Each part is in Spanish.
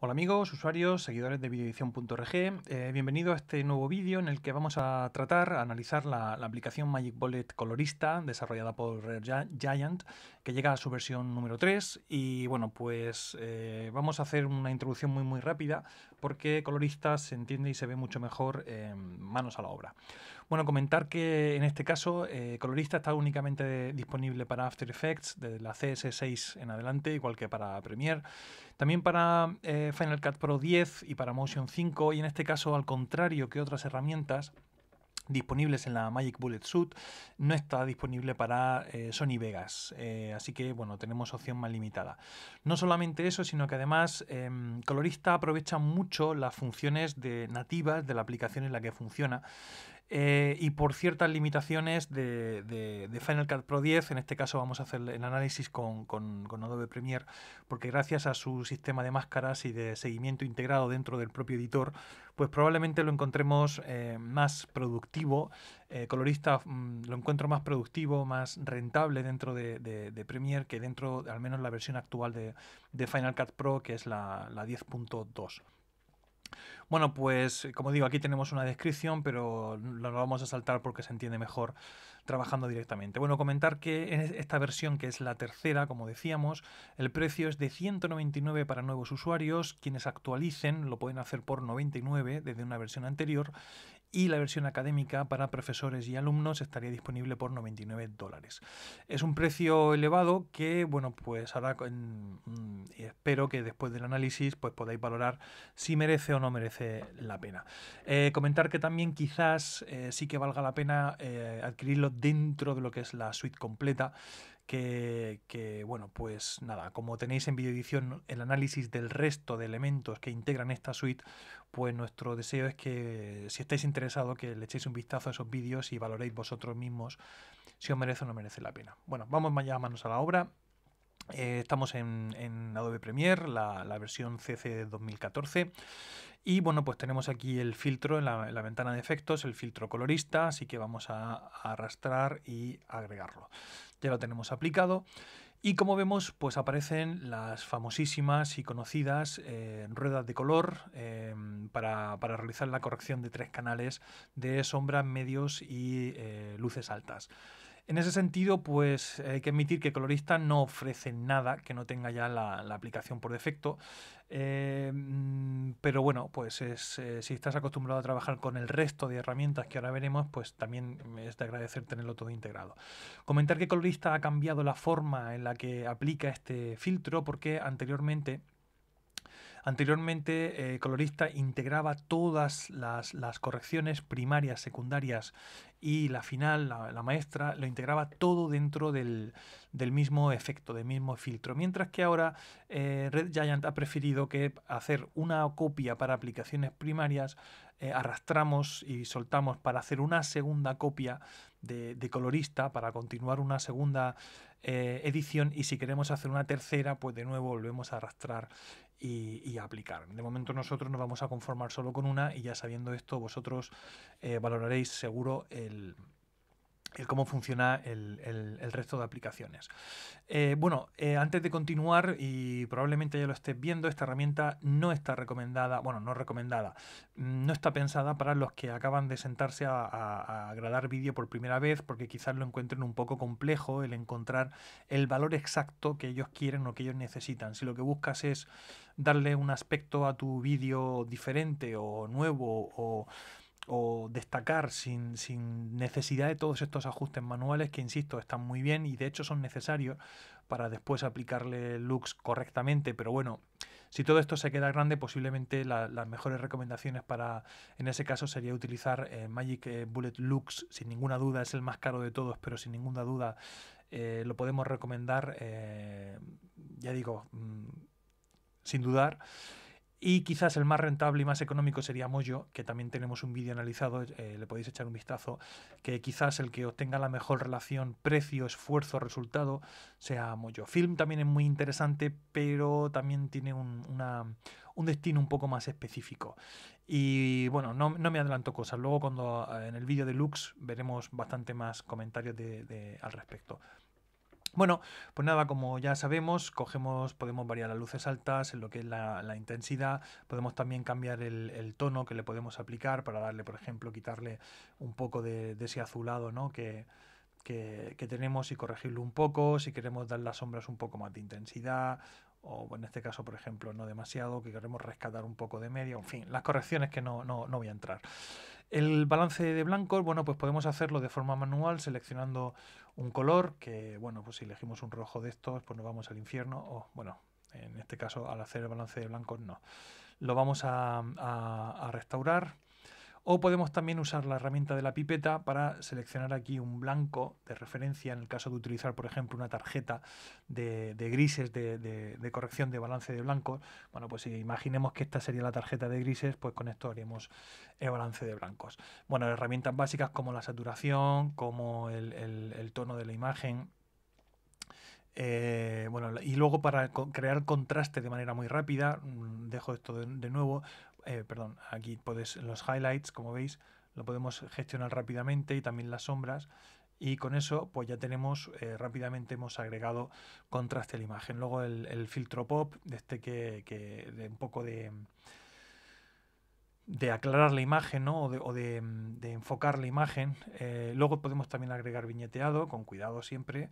Hola amigos, usuarios, seguidores de videoedición.org, eh, bienvenido a este nuevo vídeo en el que vamos a tratar, a analizar la, aplicación Magic Bullet colorista desarrollada por Rare Giant que llega a su versión número 3 y bueno, pues eh, vamos a hacer una introducción muy muy rápida porque colorista se entiende y se ve mucho mejor manos a la obra. Bueno, comentar que en este caso eh, Colorista está únicamente disponible para After Effects, desde la CS6 en adelante, igual que para Premiere. También para eh, Final Cut Pro 10 y para Motion 5, y en este caso, al contrario que otras herramientas, disponibles en la Magic Bullet Suit no está disponible para eh, Sony Vegas. así que, bueno, tenemos opción más limitada. No solamente eso, sino que además em, Colorista aprovecha mucho las funciones de nativas de la aplicación en la que funciona. Eh, y por ciertas limitaciones de, de, Final Cut Pro 10. En este caso vamos a hacer el análisis con, con, Adobe Premiere, porque gracias a su sistema de máscaras y de seguimiento integrado dentro del propio editor, pues probablemente lo encontremos eh, más productivo, eh, colorista mm, lo encuentro más productivo, más rentable dentro de, de, Premiere que dentro, al menos la versión actual de, Final Cut Pro, que es la 10.2. Bueno, pues eh, como digo, aquí tenemos una descripción, pero lo vamos a saltar porque se entiende mejor trabajando directamente. Bueno, comentar que en esta versión, que es la tercera, como decíamos, el precio es de 199 para nuevos usuarios, quienes actualicen lo pueden hacer por 99 desde una versión anterior y la versión académica para profesores y alumnos estaría disponible por 99 dólares. Es un precio elevado que, bueno, pues ahora mm, espero que después del análisis pues podáis valorar si merece o no merece la pena. Eh, comentar que también quizás eh, sí que valga la pena eh, adquirirlo dentro de lo que es la suite completa que, bueno, pues nada, como tenéis en edición el análisis del resto de elementos que integran esta suite, pues nuestro deseo es que si estáis interesados que le echéis un vistazo a esos vídeos y valoréis vosotros mismos si os merece o no merece la pena. Bueno, vamos ya manos a la obra eh, estamos en, Adobe Premiere, la, versión CC 2014. Y bueno, pues tenemos aquí el filtro en la, ventana de efectos, el filtro colorista, así que vamos a, arrastrar y agregarlo. Ya lo tenemos aplicado. Y como vemos, pues aparecen las famosísimas y conocidas eh, ruedas de color em, para, realizar la corrección de tres canales de sombras, medios y eh, luces altas. En ese sentido, pues hay que admitir que Colorista no ofrece nada que no tenga ya la, aplicación por defecto. Eh, mm, pero bueno, pues eh, si estás acostumbrado a trabajar con el resto de herramientas que ahora veremos, pues también es de agradecer tenerlo todo integrado. Comentar que Colorista ha cambiado la forma en la que aplica este filtro porque anteriormente Anteriormente, eh, Colorista integraba todas las, correcciones primarias, secundarias y la final, la, maestra, lo integraba todo dentro del, mismo efecto, del mismo filtro. Mientras que ahora eh, Red Giant ha preferido que hacer una copia para aplicaciones primarias, eh, arrastramos y soltamos para hacer una segunda copia de, colorista, para continuar una segunda edición y si queremos hacer una tercera, pues de nuevo volvemos a arrastrar y, aplicar. De momento nosotros nos vamos a conformar solo con una y ya sabiendo esto vosotros eh, valoraréis seguro el, el cómo funciona el, resto de aplicaciones. Eh, bueno, eh, antes de continuar, y probablemente ya lo estés viendo, esta herramienta no está recomendada, bueno, no recomendada, mm, no está pensada para los que acaban de sentarse a, a, a agradar vídeo por primera vez, porque quizás lo encuentren un poco complejo el encontrar el valor exacto que ellos quieren o que ellos necesitan. Si lo que buscas es darle un aspecto a tu vídeo diferente o nuevo o o destacar sin, necesidad de todos estos ajustes manuales que, insisto, están muy bien y de hecho son necesarios para después aplicarle looks correctamente. Pero bueno, si todo esto se queda grande, posiblemente las mejores recomendaciones para, en ese caso, sería utilizar eh, Magic eh, Bullet Lux. Sin ninguna duda es el más caro de todos, pero sin ninguna duda eh, lo podemos recomendar, ya digo, mm, sin dudar. Y quizás el más rentable y más económico sería Moyo, que también tenemos un vídeo analizado, eh, le podéis echar un vistazo, que quizás el que obtenga la mejor relación precio, esfuerzo, resultado sea Moyo. Film también es muy interesante, pero también tiene un, destino un poco más específico. Y bueno, no, me adelanto cosas, luego cuando eh, en el vídeo de Lux veremos bastante más comentarios al respecto. Bueno, pues nada, como ya sabemos, cogemos, podemos variar las luces altas, en lo que es la, intensidad, podemos también cambiar el, tono que le podemos aplicar para darle, por ejemplo, quitarle un poco de, ese azulado, ¿no? Que, tenemos y corregirlo un poco, si queremos dar las sombras un poco más de intensidad, o en este caso, por ejemplo, no demasiado, que queremos rescatar un poco de medio en fin, las correcciones que no voy a entrar. El balance de blancos, bueno, pues podemos hacerlo de forma manual seleccionando un color, que bueno, pues si elegimos un rojo de estos, pues nos vamos al infierno, o bueno, en este caso al hacer el balance de blancos no. Lo vamos a, restaurar o podemos también usar la herramienta de la pipeta para seleccionar aquí un blanco de referencia en el caso de utilizar, por ejemplo, una tarjeta de, grises de, corrección de balance de blancos. Bueno, pues si imaginemos que esta sería la tarjeta de grises, pues con esto haremos el balance de blancos. Bueno, herramientas básicas como la saturación, como el, tono de la imagen, eh, bueno, y luego para crear contraste de manera muy rápida, mm, dejo esto de, nuevo, eh, perdón, aquí podéis los highlights, como veis, lo podemos gestionar rápidamente y también las sombras. Y con eso, pues ya tenemos eh, rápidamente hemos agregado contraste a la imagen. Luego el, filtro pop, de este que, que de un poco de, de aclarar la imagen o, de, enfocar la imagen. Eh, luego podemos también agregar viñeteado, con cuidado siempre.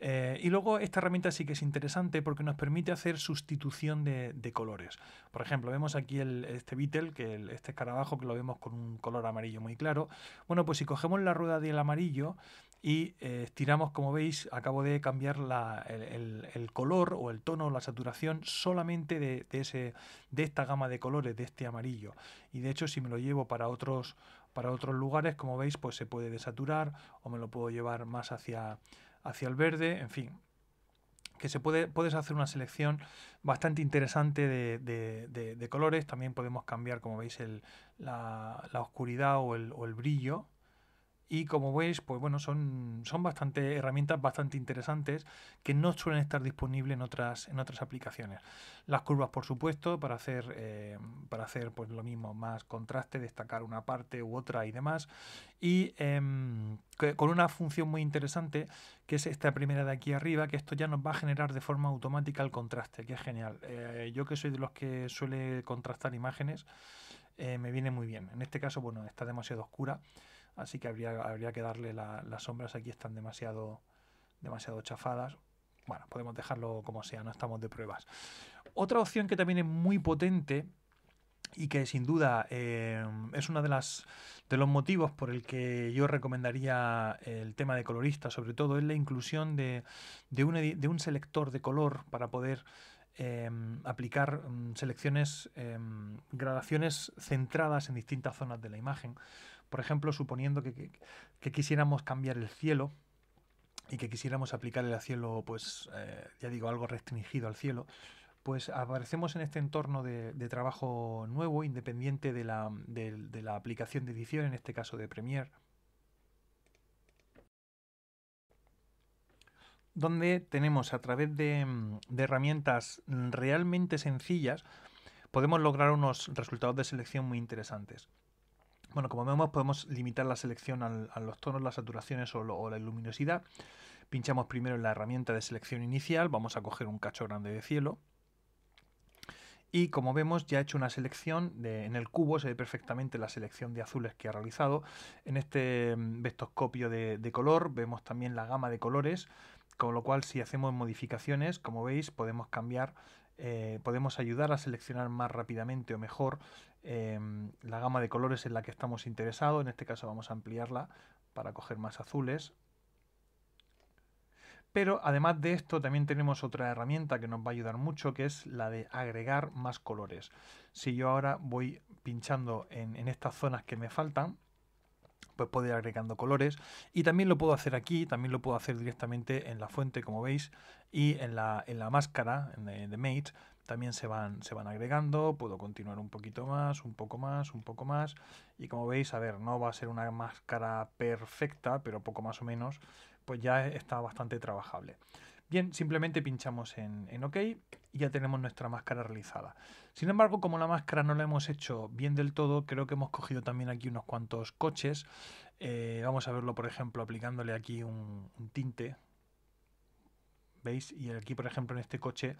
Eh, y luego esta herramienta sí que es interesante porque nos permite hacer sustitución de, colores. Por ejemplo, vemos aquí este Beetle, que este escarabajo que lo vemos con un color amarillo muy claro. Bueno, pues si cogemos la rueda del amarillo y eh, estiramos, como veis, acabo de cambiar la, el, color o el tono o la saturación solamente de, de, ese, de esta gama de colores, de este amarillo. Y de hecho, si me lo llevo para otros, para otros lugares, como veis, pues se puede desaturar o me lo puedo llevar más hacia hacia el verde, en fin, que se puede, puedes hacer una selección bastante interesante de, colores. También podemos cambiar, como veis, la, oscuridad o el brillo y como veis, pues bueno, son, son bastante herramientas bastante interesantes que no suelen estar disponibles en otras, en otras aplicaciones. Las curvas, por supuesto, para hacer, eh, para hacer pues, lo mismo, más contraste, destacar una parte u otra y demás. Y em, con una función muy interesante, que es esta primera de aquí arriba, que esto ya nos va a generar de forma automática el contraste, que es genial. Eh, yo que soy de los que suele contrastar imágenes, eh, me viene muy bien. En este caso, bueno, está demasiado oscura Así que habría, que darle las sombras. Aquí están demasiado, demasiado chafadas. Bueno, podemos dejarlo como sea, no estamos de pruebas. Otra opción que también es muy potente y que sin duda eh, es uno de, los motivos por el que yo recomendaría el tema de colorista, sobre todo, es la inclusión de, un, selector de color para poder eh, aplicar mm, selecciones, eh, gradaciones centradas en distintas zonas de la imagen. Por ejemplo, suponiendo que, quisiéramos cambiar el cielo y que quisiéramos aplicar el cielo, pues, eh, ya digo, algo restringido al cielo, pues aparecemos en este entorno de, trabajo nuevo, independiente de la, aplicación de edición, en este caso de Premiere, donde tenemos a través de, herramientas realmente sencillas, podemos lograr unos resultados de selección muy interesantes. Bueno, como vemos podemos limitar la selección a los tonos, las saturaciones o, la luminosidad. Pinchamos primero en la herramienta de selección inicial, vamos a coger un cacho grande de cielo, y como vemos ya he hecho una selección en el cubo, se ve perfectamente la selección de azules que ha realizado. En este mm, vectoscopio de, color vemos también la gama de colores, con lo cual si hacemos modificaciones, como veis, podemos cambiar eh, podemos ayudar a seleccionar más rápidamente o mejor em, la gama de colores en la que estamos interesados. En este caso vamos a ampliarla para coger más azules. Pero además de esto también tenemos otra herramienta que nos va a ayudar mucho que es la de agregar más colores. Si yo ahora voy pinchando en estas zonas que me faltan, pues puedo ir agregando colores y también lo puedo hacer aquí, también lo puedo hacer directamente en la fuente como veis y en la, en la máscara de, de, Mate también se van, se van agregando, puedo continuar un poquito más, un poco más, un poco más y como veis, a ver, no va a ser una máscara perfecta, pero poco más o menos, pues ya está bastante trabajable. Bien, simplemente pinchamos en, en, OK y ya tenemos nuestra máscara realizada. Sin embargo, como la máscara no la hemos hecho bien del todo, creo que hemos cogido también aquí unos cuantos coches. Eh, vamos a verlo, por ejemplo, aplicándole aquí un tinte, ¿Veis? Y aquí, por ejemplo, en este coche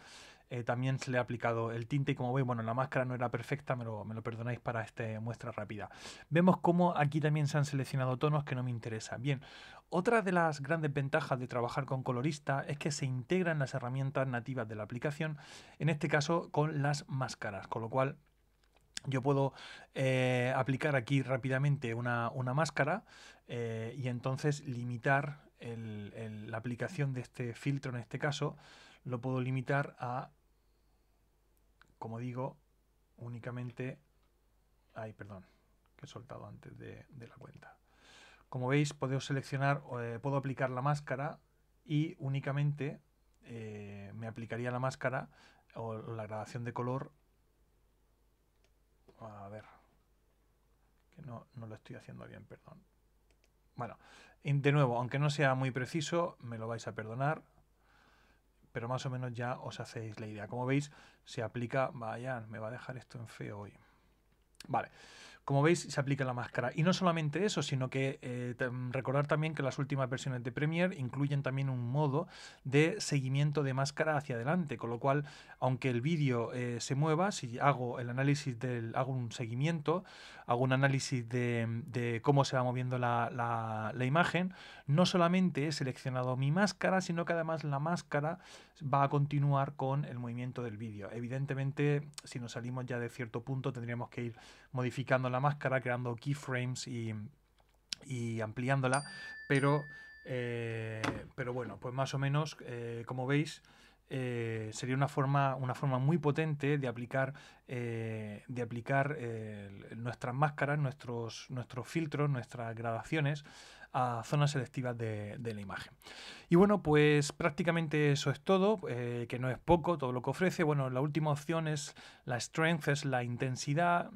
eh, también se le ha aplicado el tinte y como veis, bueno, la máscara no era perfecta, me lo, me lo perdonáis para esta muestra rápida. Vemos cómo aquí también se han seleccionado tonos que no me interesan. Bien, otra de las grandes ventajas de trabajar con colorista es que se integran las herramientas nativas de la aplicación, en este caso con las máscaras, con lo cual yo puedo eh, aplicar aquí rápidamente una, máscara eh, y entonces limitar la aplicación de este filtro en este caso lo puedo limitar a, como digo, únicamente... Ay, perdón, que he soltado antes de, la cuenta. Como veis, puedo seleccionar, eh, puedo aplicar la máscara y únicamente eh, me aplicaría la máscara o la gradación de color. A ver, que no lo estoy haciendo bien, perdón. Bueno, de nuevo, aunque no sea muy preciso, me lo vais a perdonar, pero más o menos ya os hacéis la idea. Como veis, se aplica, vaya, me va a dejar esto en feo hoy. Vale, como veis, se aplica la máscara. Y no solamente eso, sino que eh, mm, recordar también que las últimas versiones de Premiere incluyen también un modo de seguimiento de máscara hacia adelante, con lo cual, aunque el vídeo eh, se mueva, si hago el análisis del, hago un seguimiento, hago un análisis de, cómo se va moviendo la, la imagen, no solamente he seleccionado mi máscara, sino que además la máscara va a continuar con el movimiento del vídeo. Evidentemente, si nos salimos ya de cierto punto, tendríamos que ir modificando la máscara, creando keyframes y, ampliándola, pero, eh, pero bueno, pues más o menos, eh, como veis, eh, sería una forma, una forma muy potente de aplicar, de aplicar nuestras máscaras, nuestros, nuestros filtros, nuestras gradaciones a zonas selectivas de, de la imagen. Y bueno, pues prácticamente eso es todo, que no es poco todo lo que ofrece. Bueno, la última opción es la strength, es la intensidad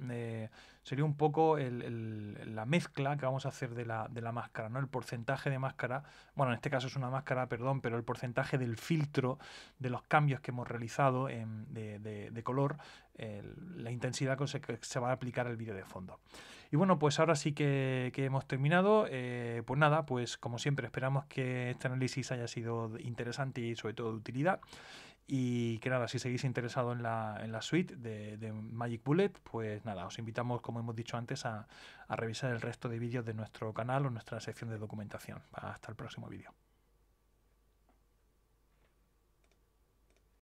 sería un poco la mezcla que vamos a hacer de la, máscara, ¿no? El porcentaje de máscara, bueno, en este caso es una máscara, perdón, pero el porcentaje del filtro de los cambios que hemos realizado de, color, la intensidad con se, que se va a aplicar el vídeo de fondo. Y bueno, pues ahora sí que, hemos terminado. Eh, pues nada, pues como siempre esperamos que este análisis haya sido interesante y sobre todo de utilidad. Y que nada, si seguís interesado en la, en la suite de, Magic Bullet, pues nada, os invitamos, como hemos dicho antes, a revisar el resto de vídeos de nuestro canal o nuestra sección de documentación. Hasta el próximo vídeo.